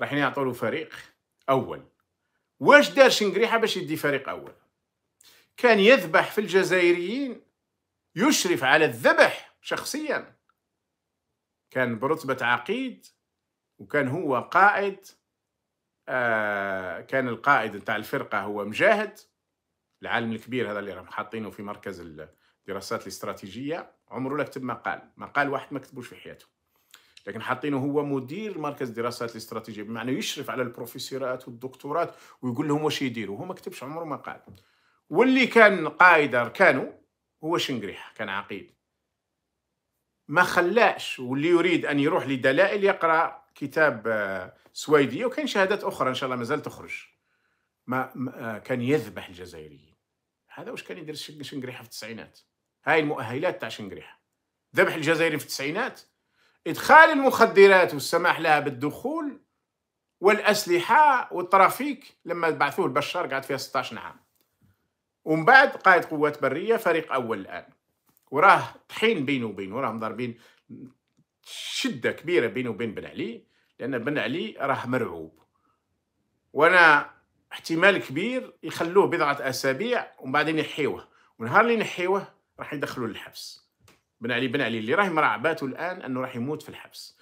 رايحين يعطوا له فريق اول واش دار شنقريحه باش يدي فريق اول كان يذبح في الجزائريين يشرف على الذبح شخصيا كان برتبه عقيد وكان هو قائد آه كان القائد نتاع الفرقه هو مجاهد العالم الكبير هذا اللي راهم حاطينه في مركز الدراسات الاستراتيجيه عمره لا كتب مقال مقال واحد ما كتبوش في حياته لكن حاطينه هو مدير مركز دراسات الاستراتيجيه بمعنى يشرف على البروفيسورات والدكتورات ويقول لهم واش يديروا هو ما كتبش عمره ما قال واللي كان قائد اركانه هو شنقريح كان عقيد ما خلاش واللي يريد ان يروح لدلائل يقرا كتاب آه، سويدي وكاين شهادات اخرى ان شاء الله مازال تخرج ما آه، كان يذبح الجزائريين هذا واش كان يدير شنقريحه في التسعينات هاي المؤهلات تاع شنقريحه ذبح الجزائريين في التسعينات إدخال المخدرات والسماح لها بالدخول والأسلحة والترافيك لما بعثوه البشار قعد فيها 16 عام ومن بعد قائد قوات برية فريق أول الآن وراه طحين بينه وبينه راهم ضاربين شدة كبيرة بينه وبين بن علي لأن بن علي راه مرعوب وأنا احتمال كبير يخلوه بضعة أسابيع ومن بعدين يحيوه ونهار اللي نحيوه راح يدخلوه للحبس بن علي بن علي اللي راه مرعباته الان انه راح يموت في الحبس